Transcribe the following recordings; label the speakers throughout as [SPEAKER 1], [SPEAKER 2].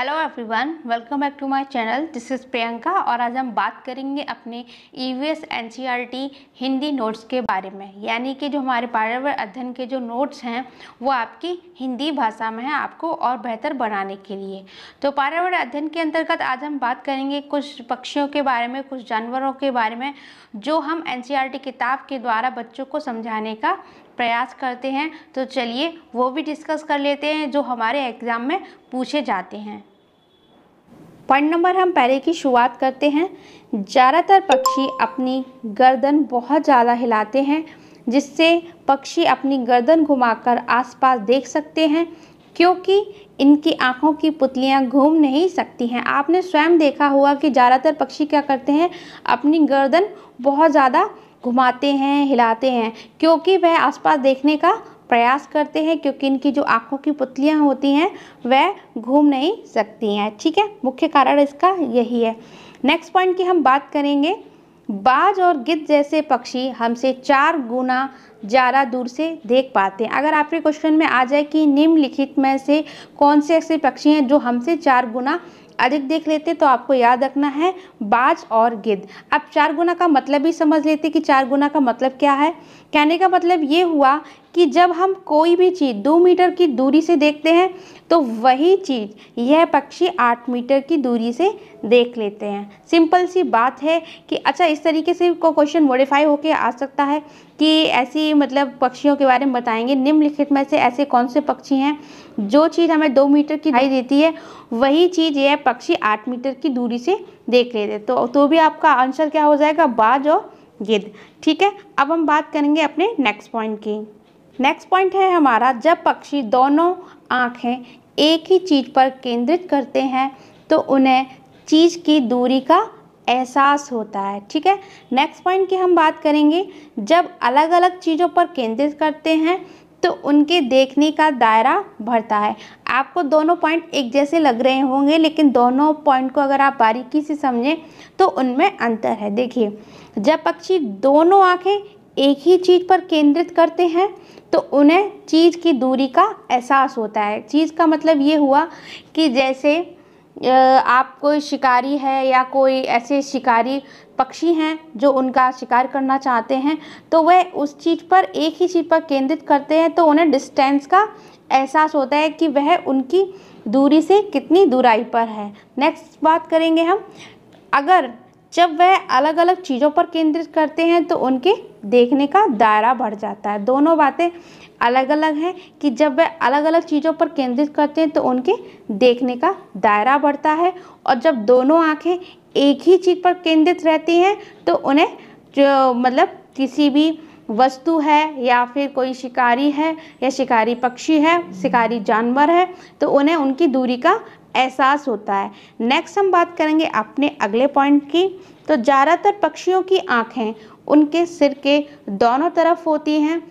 [SPEAKER 1] hello everyone welcome back to my channel this is Priyanka और आज हम बात करेंगे अपने E V S N C R T Hindi notes के बारे में यानी कि जो हमारे पार्यावरण अध्ययन के जो नोट्स हैं वो आपकी हिंदी भाषा में है आपको और बेहतर बनाने के लिए तो पार्यावरण अध्ययन के अंतर्गत आज हम बात करेंगे कुछ पक्षियों के बारे में कुछ जानवरों के बारे में जो हम एन सी आर टी किताब के द्वारा बच्चों को समझाने का प्रयास करते हैं तो चलिए वो भी डिस्कस कर लेते हैं जो हमारे एग्ज़ाम में पूछे जाते हैं पॉइंट नंबर हम पहले की शुरुआत करते हैं ज़्यादातर पक्षी अपनी गर्दन बहुत ज़्यादा हिलाते हैं जिससे पक्षी अपनी गर्दन घुमाकर आसपास देख सकते हैं क्योंकि इनकी आँखों की पुतलियाँ घूम नहीं सकती हैं आपने स्वयं देखा हुआ कि ज़्यादातर पक्षी क्या करते हैं अपनी गर्दन बहुत ज़्यादा घुमाते हैं हिलाते हैं क्योंकि वह आसपास देखने का प्रयास करते हैं क्योंकि इनकी जो आँखों की पुतलियाँ होती हैं वह घूम नहीं सकती हैं ठीक है मुख्य कारण इसका यही है नेक्स्ट पॉइंट की हम बात करेंगे बाज और गिद्ध जैसे पक्षी हमसे चार गुना ज़्यादा दूर से देख पाते हैं अगर आपके क्वेश्चन में आ जाए कि निम्नलिखित में से कौन से ऐसे पक्षी हैं जो हमसे चार गुना अधिक देख लेते तो आपको याद रखना है बाज और गिद्ध अब चार गुना का मतलब ही समझ लेते कि चार गुना का मतलब क्या है कहने का मतलब ये हुआ कि जब हम कोई भी चीज़ दो मीटर की दूरी से देखते हैं तो वही चीज़ यह पक्षी आठ मीटर की दूरी से देख लेते हैं सिंपल सी बात है कि अच्छा इस तरीके से को क्वेश्चन मॉडिफाई होके आ सकता है कि ऐसी मतलब पक्षियों के बारे में बताएंगे निम्नलिखित में से ऐसे कौन से पक्षी हैं जो चीज़ हमें दो मीटर की दिखाई देती है वही चीज़ यह पक्षी आठ मीटर की दूरी से देख लेते तो, तो भी आपका आंसर क्या हो जाएगा बाज और गिद्ध ठीक है अब हम बात करेंगे अपने नेक्स्ट पॉइंट की नेक्स्ट पॉइंट है हमारा जब पक्षी दोनों आँखें एक ही चीज़ पर केंद्रित करते हैं तो उन्हें चीज़ की दूरी का एहसास होता है ठीक है नेक्स्ट पॉइंट की हम बात करेंगे जब अलग अलग चीज़ों पर केंद्रित करते हैं तो उनके देखने का दायरा बढ़ता है आपको दोनों पॉइंट एक जैसे लग रहे होंगे लेकिन दोनों पॉइंट को अगर आप बारीकी से समझें तो उनमें अंतर है देखिए जब पक्षी दोनों आँखें एक ही चीज़ पर केंद्रित करते हैं तो उन्हें चीज़ की दूरी का एहसास होता है चीज़ का मतलब ये हुआ कि जैसे आप कोई शिकारी है या कोई ऐसे शिकारी पक्षी हैं जो उनका शिकार करना चाहते हैं तो वह उस चीज़ पर एक ही चीज़ पर केंद्रित करते हैं तो उन्हें डिस्टेंस का एहसास होता है कि वह उनकी दूरी से कितनी दूराई पर है नेक्स्ट बात करेंगे हम अगर जब वह अलग अलग चीज़ों पर केंद्रित करते हैं तो उनके देखने का दायरा बढ़ जाता है दोनों बातें अलग अलग हैं कि जब वह अलग अलग चीज़ों पर केंद्रित करते हैं तो उनके देखने का दायरा बढ़ता है और जब दोनों आँखें एक ही चीज़ पर केंद्रित रहती हैं तो उन्हें जो मतलब किसी भी वस्तु है या फिर कोई शिकारी है या शिकारी पक्षी है शिकारी जानवर है तो उन्हें उनकी दूरी का एहसास होता है नेक्स्ट हम बात करेंगे अपने अगले पॉइंट की तो ज़्यादातर पक्षियों की आँखें उनके सिर के दोनों तरफ होती हैं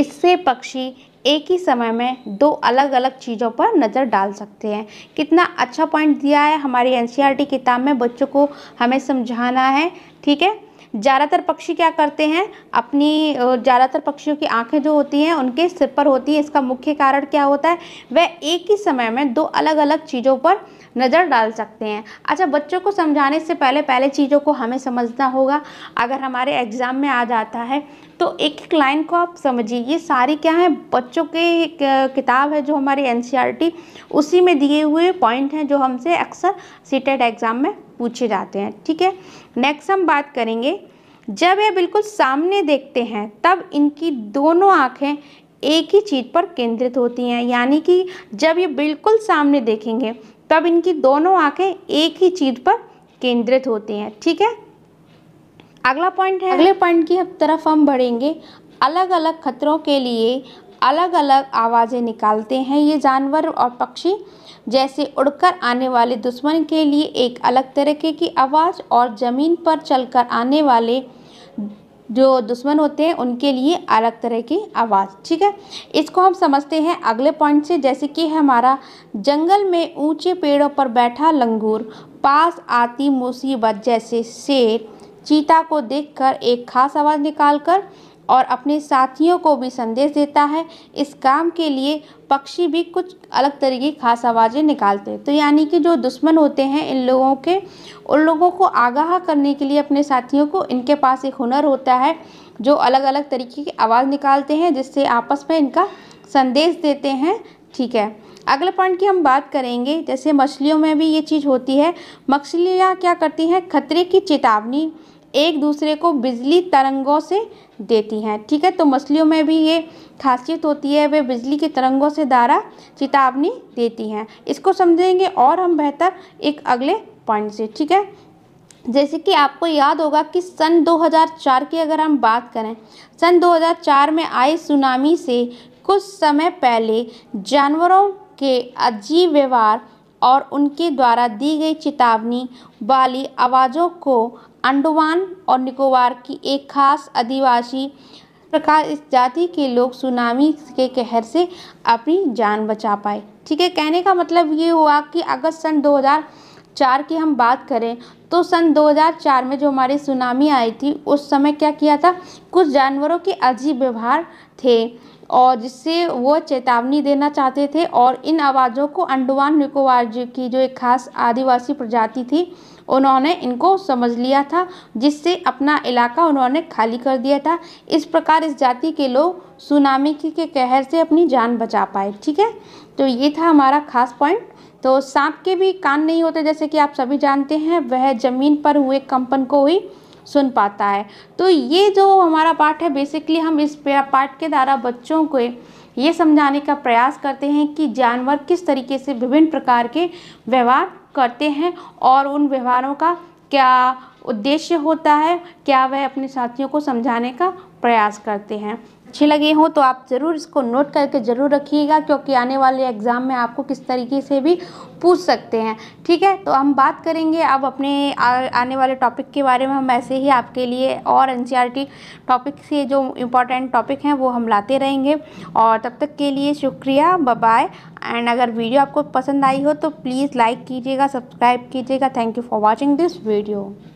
[SPEAKER 1] इससे पक्षी एक ही समय में दो अलग अलग चीज़ों पर नज़र डाल सकते हैं कितना अच्छा पॉइंट दिया है हमारी एन e किताब में बच्चों को हमें समझाना है ठीक है ज़्यादातर पक्षी क्या करते हैं अपनी ज़्यादातर पक्षियों की आंखें जो होती हैं उनके सिर पर होती है इसका मुख्य कारण क्या होता है वह एक ही समय में दो अलग अलग चीज़ों पर नज़र डाल सकते हैं अच्छा बच्चों को समझाने से पहले पहले चीज़ों को हमें समझना होगा अगर हमारे एग्ज़ाम में आ जाता है तो एक एक लाइन को आप समझिए ये सारी क्या है बच्चों की किताब है जो हमारी एन e उसी में दिए हुए पॉइंट हैं जो हमसे अक्सर सीटेड एग्ज़ाम में पूछे जाते हैं ठीक है नेक्स्ट हम बात करेंगे जब ये बिल्कुल सामने देखते हैं तब इनकी दोनों आँखें एक ही चीज़ पर केंद्रित होती हैं यानी कि जब ये बिल्कुल सामने देखेंगे तब इनकी दोनों आँखें एक ही चीज़ पर केंद्रित होती हैं ठीक है अगला पॉइंट है अगले पॉइंट की तरफ हम बढ़ेंगे अलग अलग खतरों के लिए अलग अलग आवाज़ें निकालते हैं ये जानवर और पक्षी जैसे उड़कर आने वाले दुश्मन के लिए एक अलग तरीके की आवाज़ और ज़मीन पर चलकर आने वाले जो दुश्मन होते हैं उनके लिए अलग तरह की आवाज़ ठीक है इसको हम समझते हैं अगले पॉइंट से जैसे कि हमारा जंगल में ऊंचे पेड़ों पर बैठा लंगूर पास आती मुसीबत जैसे शेर चीता को देखकर एक खास आवाज़ निकालकर और अपने साथियों को भी संदेश देता है इस काम के लिए पक्षी भी कुछ अलग तरीके की खास आवाज़ें निकालते हैं तो यानी कि जो दुश्मन होते हैं इन लोगों के उन लोगों को आगाह करने के लिए अपने साथियों को इनके पास एक हुनर होता है जो अलग अलग तरीके की आवाज़ निकालते हैं जिससे आपस में इनका संदेश देते हैं ठीक है अगले पॉइंट की हम बात करेंगे जैसे मछलियों में भी ये चीज़ होती है मछलियाँ क्या करती हैं खतरे की चेतावनी एक दूसरे को बिजली तरंगों से देती हैं ठीक है तो मछलियों में भी ये खासियत होती है वे बिजली के तरंगों से द्वारा चेतावनी देती हैं इसको समझेंगे और हम बेहतर एक अगले पॉइंट से ठीक है जैसे कि आपको याद होगा कि सन 2004 की अगर हम बात करें सन 2004 में आई सुनामी से कुछ समय पहले जानवरों के अजीब व्यवहार और उनके द्वारा दी गई चेतावनी वाली आवाज़ों को अंडमान और निकोबार की एक खास आदिवासी प्रकार इस जाति के लोग सुनामी के कहर से अपनी जान बचा पाए ठीक है कहने का मतलब ये हुआ कि अगर सन 2004 की हम बात करें तो सन 2004 में जो हमारी सुनामी आई थी उस समय क्या किया था कुछ जानवरों के अजीब व्यवहार थे और जिससे वो चेतावनी देना चाहते थे और इन आवाज़ों को अंडमान निकोबार की जो एक खास आदिवासी प्रजाति थी उन्होंने इनको समझ लिया था जिससे अपना इलाका उन्होंने खाली कर दिया था इस प्रकार इस जाति के लोग सुनामी के कहर से अपनी जान बचा पाए ठीक है तो ये था हमारा खास पॉइंट तो सांप के भी कान नहीं होते जैसे कि आप सभी जानते हैं वह ज़मीन पर हुए कंपन को हुई सुन पाता है तो ये जो हमारा पाठ है बेसिकली हम इस पाठ के द्वारा बच्चों को ये समझाने का प्रयास करते हैं कि जानवर किस तरीके से विभिन्न प्रकार के व्यवहार करते हैं और उन व्यवहारों का क्या उद्देश्य होता है क्या वह अपने साथियों को समझाने का प्रयास करते हैं अच्छे लगे हों तो आप ज़रूर इसको नोट करके ज़रूर रखिएगा क्योंकि आने वाले एग्ज़ाम में आपको किस तरीके से भी पूछ सकते हैं ठीक है तो हम बात करेंगे अब अपने आने वाले टॉपिक के बारे में हम ऐसे ही आपके लिए और एन टॉपिक e से जो इम्पोर्टेंट टॉपिक हैं वो हम लाते रहेंगे और तब तक के लिए शुक्रिया बाय एंड अगर वीडियो आपको पसंद आई हो तो प्लीज़ लाइक कीजिएगा सब्सक्राइब कीजिएगा thank you for watching this video